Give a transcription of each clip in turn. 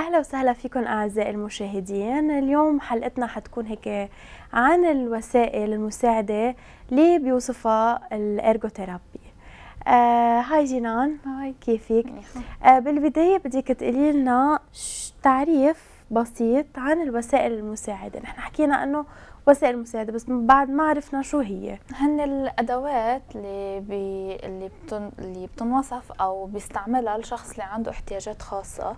اهلا وسهلا فيكم اعزائي المشاهدين اليوم حلقتنا حتكون هيك عن الوسائل المساعده اللي بيوصفها الارغوثيرابي آه هاي جنان هاي كيفك آه بالبدايه بدك تقولي لنا تعريف بسيط عن الوسائل المساعدة نحن حكينا أنه وسائل المساعدة بس من بعد ما عرفنا شو هي هن الأدوات اللي بي اللي, بتن... اللي بتنوصف أو بيستعملها الشخص اللي عنده احتياجات خاصة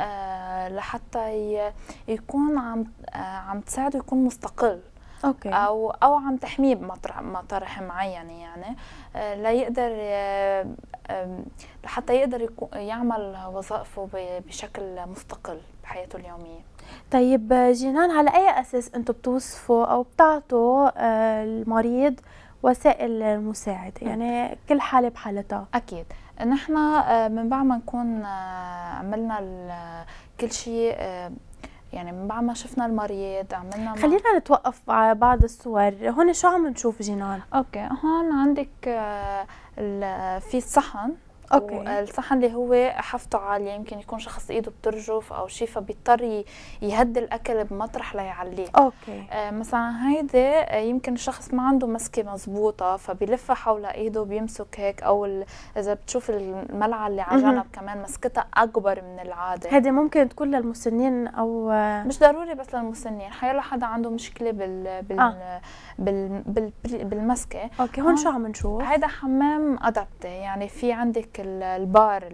آه لحتى ي... يكون عم آه عم تساعده يكون مستقل أوكي. او او عم تحميه بمطرح مطرح معين يعني آه ليقدر آه لحتى يقدر يعمل وظائفه بشكل مستقل بحياته اليوميه طيب آه، جنان على اي اساس انتم بتوصفوا او بتعطوا آه، المريض وسائل المساعده يعني كل حاله بحالتها اكيد نحن آه، من بعد ما نكون عملنا كل شيء يعني من بعد ما شفنا المريض عملنا خلينا نتوقف على بعض الصور هون شو عم نشوف جنان اوكي هون عندك في الصحن اوكي والصحن اللي هو حفته عاليه يمكن يكون شخص ايده بترجف او شيء فبيضطر يهدي الاكل بمطرح ليعليه اوكي آه مثلا هيدي آه، يمكن الشخص ما عنده مسكه مزبوطه فبيلفها حول ايده بيمسك هيك او اذا بتشوف الملعقه اللي على جنب كمان مسكتها اكبر من العاده هيدي ممكن تكون للمسنين او مش ضروري بس للمسنين حيلا حدا عنده مشكله بال بال, آه. بال... بال... بال... بالمسكه اوكي هون آه. شو عم نشوف هيدا حمام ادبتي يعني في عندك البار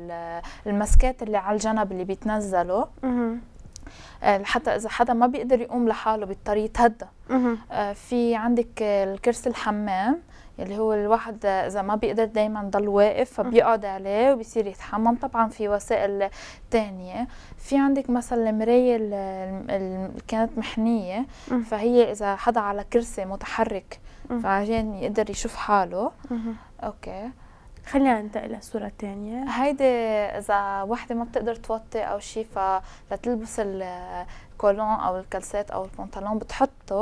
المسكات اللي على الجنب اللي بيتنزلوا آه، حتى اذا حدا ما بيقدر يقوم لحاله بيضطر يتهدى آه، في عندك الكرسي الحمام اللي هو الواحد اذا ما بيقدر دايما ضل واقف فبيقعد عليه وبيصير يتحمم طبعا في وسائل تانية في عندك مثلا المراية اللي كانت محنية فهي اذا حدا على كرسي متحرك فعشان يقدر يشوف حاله اوكي خلينا ننتقل للصورة الثانية هيدي إذا وحدة ما بتقدر توطي أو شيء فلتلبس الكولون أو الكلسات أو البنطلون بتحطه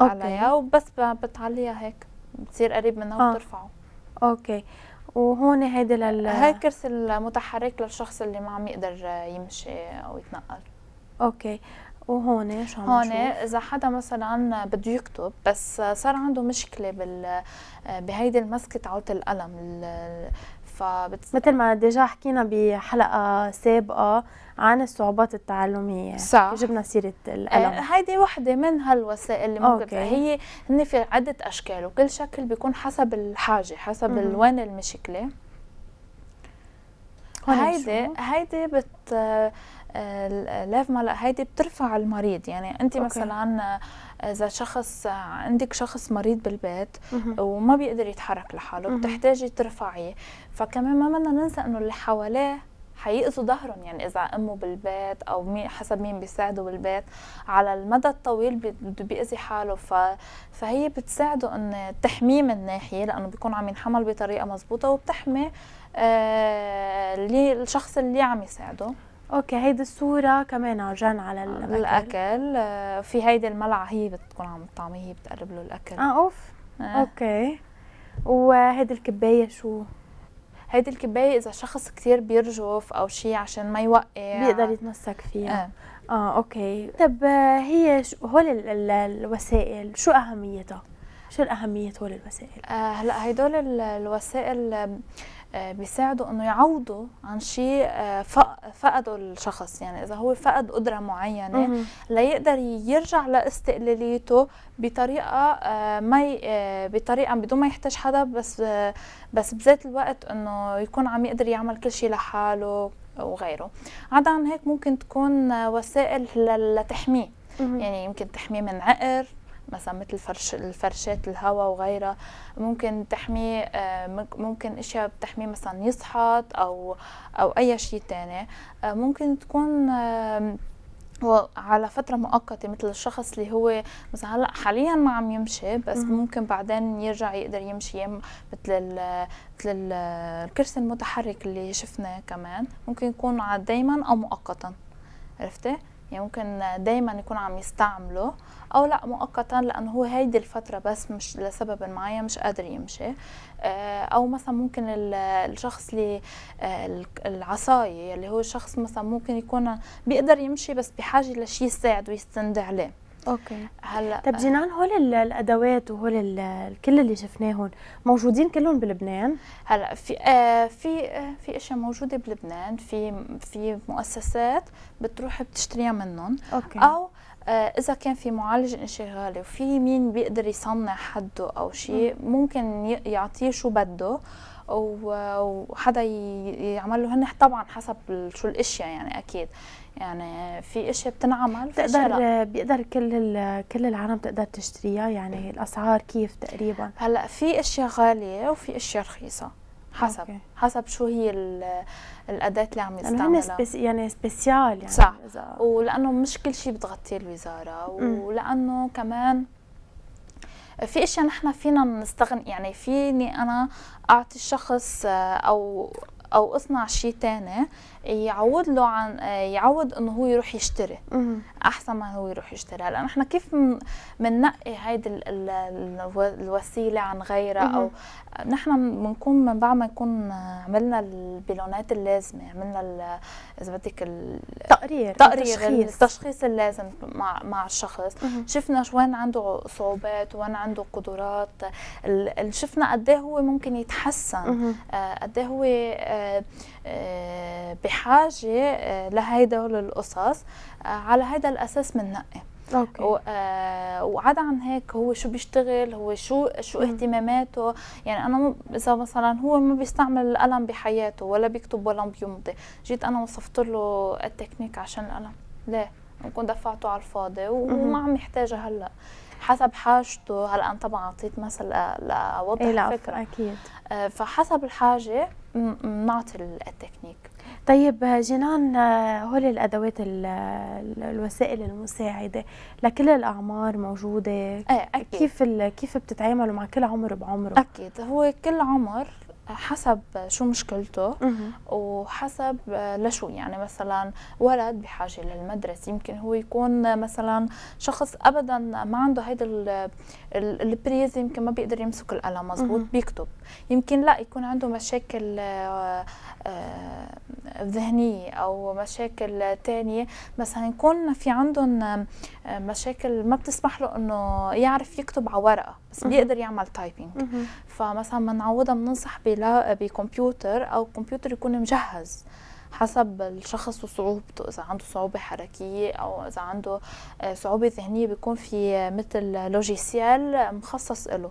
أوكي. عليها وبس بتعليها هيك بتصير قريب منها آه. وبترفعه آه. أوكي وهون هيدي لل هاي الكرسي المتحرك للشخص اللي ما عم يقدر يمشي أو يتنقل اوكي وهون شو هون إيه، اذا حدا مثلا بده يكتب بس صار عنده مشكله بال بهيدي المسكه تاعت القلم فبت... مثل ما ديجا حكينا بحلقه سابقه عن الصعوبات التعلميه صح. جبنا سيره إيه، القلم آه هيدي وحده من هالوسائل اللي ممكن أوكي. هي هن في عده اشكال وكل شكل بيكون حسب الحاجه حسب وين المشكله هيدي هيدي بت آه، لاف ملا هيدي بترفع المريض يعني انت مثلا آه، اذا شخص آه، عندك شخص مريض بالبيت وما بيقدر يتحرك لحاله بتحتاجي ترفعيه فكمان ما بدنا ننسى انه اللي حواليه حيأذوا ظهرهم يعني إذا أمه بالبيت أو مين حسب مين بيساعده بالبيت على المدى الطويل بده بيأذي حاله ف... فهي بتساعده أن تحميه من ناحية لأنه بيكون عم ينحمل بطريقة مزبوطة وبتحمي آه... اللي الشخص اللي عم يساعده اوكي هيدي الصوره كمان جان على الاكل الاكل آه في هيدي الملعقه هي بتكون عم تطعميه هي بتقرب له الاكل اه اوف آه. اوكي وهيدي الكبايه شو هيدي الكبايه اذا شخص كتير بيرجف او شيء عشان ما يوقع بيقدر يتمسك فيها آه. اه اوكي طب آه، هي هول الوسائل شو اهميتها شو الاهميه هول الوسائل آه هلا هدول الوسائل آه، بيساعدوا انه يعوضوا عن شيء آه، فقده الشخص يعني اذا هو فقد قدره معينه ليقدر يرجع لاستقلاليته بطريقه آه، ما بطريقه بدون ما يحتاج حدا بس بس بذات الوقت انه يكون عم يقدر يعمل كل شيء لحاله وغيره عدا عن هيك ممكن تكون وسائل لتحميه يعني يمكن تحميه من عقر مثلا مثل فرش الفرشات الهواء وغيرها ممكن تحمي آه، ممكن اشياء بتحمي مثلا يصحط او او اي شيء تاني آه، ممكن تكون على فترة مؤقتة مثل الشخص اللي هو مثلا هلا حاليا ما عم يمشي بس ممكن بعدين يرجع يقدر يمشي مثل مثل الكرسي المتحرك اللي شفناه كمان ممكن يكون دايما او مؤقتا عرفتي؟ يعني ممكن دايما يكون عم يستعمله او لا مؤقتا لانه هو هيدي الفتره بس مش لسبب معين مش قادر يمشي آه، او مثلا ممكن الشخص اللي آه، العصايه اللي هو شخص مثلا ممكن يكون بيقدر يمشي بس بحاجه لشيء يساعده يستند عليه اوكي هلا طيب جنان هول الادوات وهول الكل اللي شفناهم موجودين كلهم بلبنان هلا في آه في آه في اشياء موجوده بلبنان في في مؤسسات بتروح بتشتريها منهم أوكي. او آه، اذا كان في معالج انشغالي وفي مين بيقدر يصنع حده او شيء ممكن يعطيه شو بده وحدا يعمل له هن طبعا حسب شو الاشياء يعني اكيد يعني في اشياء بتنعمل بتقدر بيقدر كل كل العالم تقدر تشتريها يعني إيه. الاسعار كيف تقريبا هلا في اشياء غاليه وفي اشياء رخيصه حسب أوكي. حسب شو هي الاداه اللي عم يستعملها يعني سبيسيال يعني صح ولانه مش كل شيء بتغطيه الوزاره ولانه كمان في اشياء نحن فينا نستغني يعني فيني انا اعطي الشخص آه، او او اصنع شيء ثاني يعوض له عن يعوض انه هو يروح يشتري احسن ما هو يروح يشتري هلا نحن كيف بننقي هيدي الوسيله عن غيرها او نحن بنكون من بعد ما يكون عملنا البالونات اللازمه عملنا اذا بدك التقرير تقرير التشخيص اللازم مع مع الشخص شفنا وين عنده صعوبات وين عنده قدرات شفنا قد إيه هو ممكن يتحسن آه، قد إيه هو آه، آه، آه، بحاجه آه، لهيدول القصص على هذا الاساس بننقي اوكي وعدا عن هيك هو شو بيشتغل هو شو شو اهتماماته يعني انا اذا مثلا هو ما بيستعمل القلم بحياته ولا بيكتب ولا بيمضي جيت انا وصفت له التكنيك عشان القلم ليه بكون دفعته على الفاضي وما عم يحتاجه هلا حسب حاجته هلا انا طبعا اعطيت مثل لاوضح إيه الفكره اكيد فحسب الحاجه نعطي التكنيك طيب جنان آه، هول الادوات الوسائل المساعده لكل الاعمار موجوده إيه، أكيد. كيف كيف بتتعاملوا مع كل عمر بعمره اكيد هو كل عمر حسب شو مشكلته وحسب آه، لشو يعني مثلا ولد بحاجه للمدرسه يمكن هو يكون مثلا شخص ابدا ما عنده هيدا البريز يمكن ما بيقدر يمسك القلم مزبوط بيكتب يمكن لا يكون عنده مشاكل آه، آه، ذهنيه او مشاكل تانية مثلا يكون في عندهم مشاكل ما بتسمح له انه يعرف يكتب على ورقه بس بيقدر يعمل تايبنج فمثلا بنعوضها بننصح بلا بكمبيوتر او كمبيوتر يكون مجهز حسب الشخص وصعوبته اذا عنده صعوبه حركيه او اذا عنده آه، صعوبه ذهنيه بيكون في مثل لوجيسيال مخصص له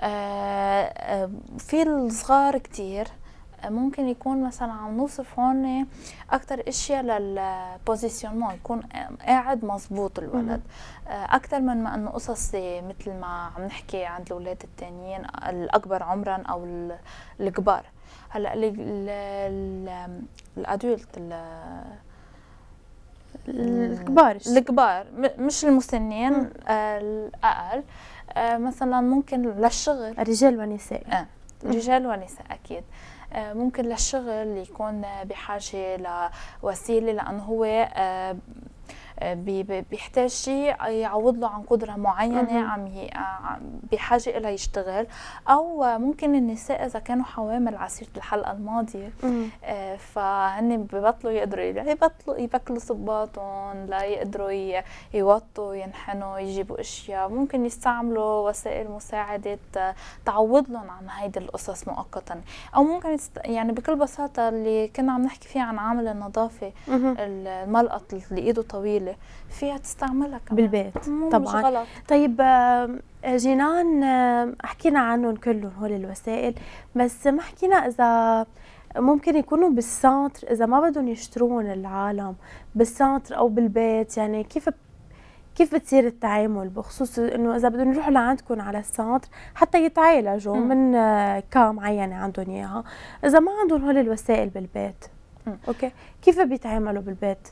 آه، آه، في الصغار كتير ممكن يكون مثلا عم نوصف هون اكثر اشياء للبوزيشنمون يكون قاعد مزبوط الولد آه، اكثر من ما انه قصص مثل ما عم نحكي عند الاولاد الثانيين الاكبر عمرا او الكبار هلا الادولت الكبار الكبار مش المسنين آه، الاقل آه، مثلا ممكن للشغل الرجال والنساء آه. رجال ونساء اكيد آه آه، ممكن للشغل يكون بحاجه لوسيله لانه هو آه، بيحتاج شيء يعوض له عن قدره معينه عم بحاجه لها يشتغل او ممكن النساء اذا كانوا حوامل عسيره الحلقه الماضيه فهن ببطلوا يقدروا يبطلوا يبكلوا صباطهم لا يقدروا يوطوا ينحنوا يجيبوا اشياء ممكن يستعملوا وسائل مساعده تعوض لهم عن هيدي القصص مؤقتا او ممكن يست... يعني بكل بساطه اللي كنا عم نحكي فيه عن عامل النظافه الملقط اللي ايده طويله سهله فيها تستعملها كمان بالبيت طبعا مش غلط. طيب آه، جنان آه، حكينا عنهم كلهم هول الوسائل بس ما حكينا اذا ممكن يكونوا بالسنتر اذا ما بدهم يشترون العالم بالسنتر او بالبيت يعني كيف كيف بتصير التعامل بخصوص انه اذا بدهم يروحوا لعندكم على السنتر حتى يتعالجوا م. من آه، كام معينه عندهم اياها اذا ما عندهم هول الوسائل بالبيت م. اوكي كيف بيتعاملوا بالبيت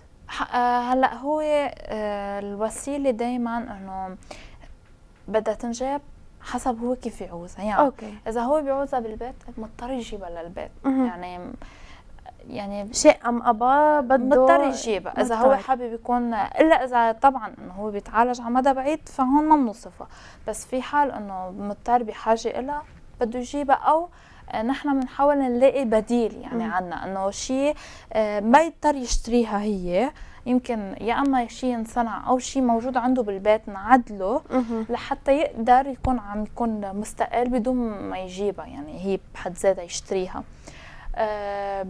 آه، هلا هو آه، الوسيله دائما انه بدها تنجاب حسب هو كيف يعوزها يعني أوكي. اذا هو بيعوزها بالبيت مضطر يجيبها للبيت يعني يعني شيء ام ابا بده مضطر يجيبها اذا هو حابب يكون الا اذا طبعا انه هو بيتعالج على مدى بعيد فهون ما بنوصفها بس في حال انه مضطر بحاجه لها بده يجيبها او آه، نحن بنحاول نلاقي بديل يعني عنا انه شيء آه، ما يضطر يشتريها هي يمكن يا اما شيء انصنع او شيء موجود عنده بالبيت نعدله لحتى يقدر يكون عم يكون مستقل بدون ما يجيبها يعني هي بحد ذاتها يشتريها أه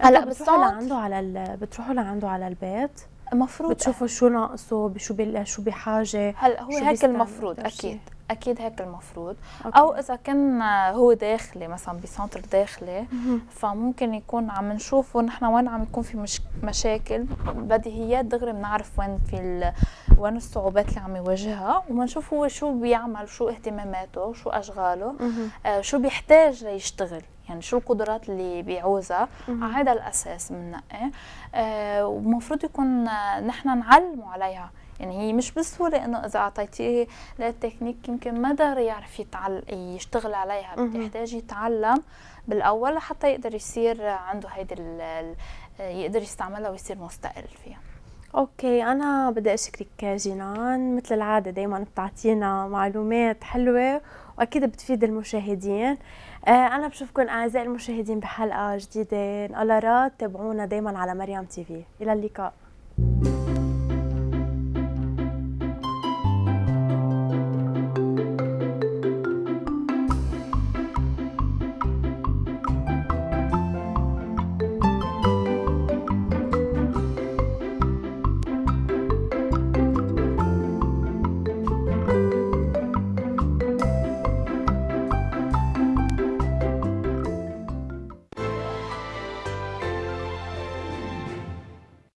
هلا بتروحوا لعنده على بتروحوا لعنده على البيت المفروض بتشوفوا شو ناقصه شو شو بحاجه هلا هو هيك المفروض طيب اكيد اكيد هيك المفروض أوكي. او اذا كان هو داخلي مثلا بسنتر داخلي فممكن يكون عم نشوفه نحن وين عم يكون في مش مشاكل بديهيات دغري بنعرف وين في ال... وين الصعوبات اللي عم يواجهها وبنشوف هو شو بيعمل شو اهتماماته شو اشغاله آه شو بيحتاج ليشتغل يعني شو القدرات اللي بيعوزها على هذا الاساس بننقي آه ومفروض يكون نحن نعلمه عليها يعني هي مش بالسهولة إنه إذا أعطيتيه للتكنيك يمكن ما دار يعرف يتعل يشتغل عليها بده يحتاج يتعلم بالأول حتى يقدر يصير عنده هيدي يقدر يستعملها ويصير مستقل فيها اوكي انا بدي اشكرك جنان مثل العاده دائما بتعطينا معلومات حلوه واكيد بتفيد المشاهدين آه، انا بشوفكم اعزائي المشاهدين بحلقه جديده نقلرات تابعونا دائما على مريم تي في الى اللقاء